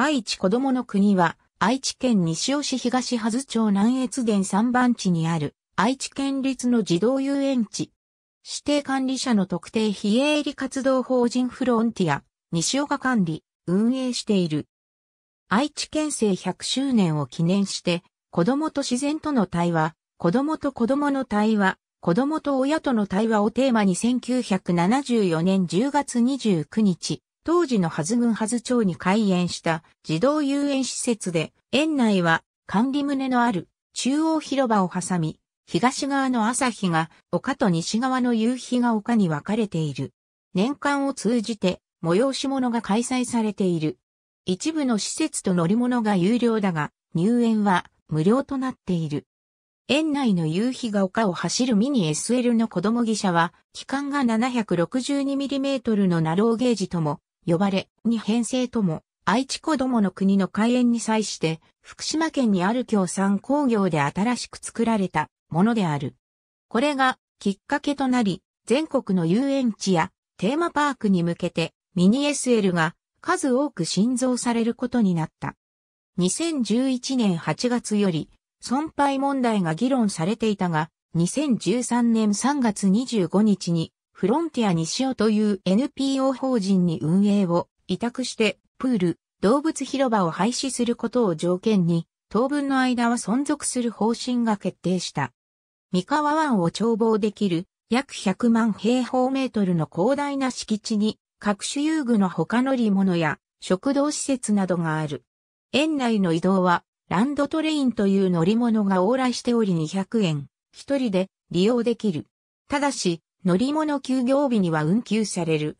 愛知子供の国は、愛知県西尾市東はず町南越伝三番地にある、愛知県立の児童遊園地。指定管理者の特定非営利活動法人フロンティア、西岡管理、運営している。愛知県政100周年を記念して、子供と自然との対話、子供と子供の対話、子供と親との対話をテーマに1974年10月29日、当時のハズ郡ハズ町に開園した児童遊園施設で、園内は管理棟のある中央広場を挟み、東側の朝日が丘と西側の夕日が丘に分かれている。年間を通じて催し物が開催されている。一部の施設と乗り物が有料だが、入園は無料となっている。園内の夕日が丘を走るミニ SL の子供汽車は、機関が 762mm のナローゲージとも、呼ばれ、二編成とも、愛知子どもの国の開園に際して、福島県にある共産工業で新しく作られたものである。これがきっかけとなり、全国の遊園地やテーマパークに向けてミニ SL が数多く新造されることになった。2011年8月より損廃問題が議論されていたが、2013年3月25日にフロンティア西尾という NPO 法人に運営を委託して、プール、動物広場を廃止することを条件に、当分の間は存続する方針が決定した。三河湾を眺望できる約100万平方メートルの広大な敷地に各種遊具の他乗り物や食堂施設などがある。園内の移動はランドトレインという乗り物が往来しており200円、一人で利用できる。ただし、乗り物休業日には運休される。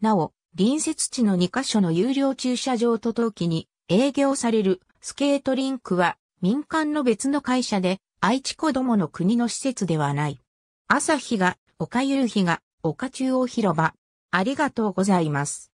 なお、隣接地の2カ所の有料駐車場と冬季に営業されるスケートリンクは民間の別の会社で愛知子どもの国の施設ではない。朝日が、岡夕日が、岡中央広場。ありがとうございます。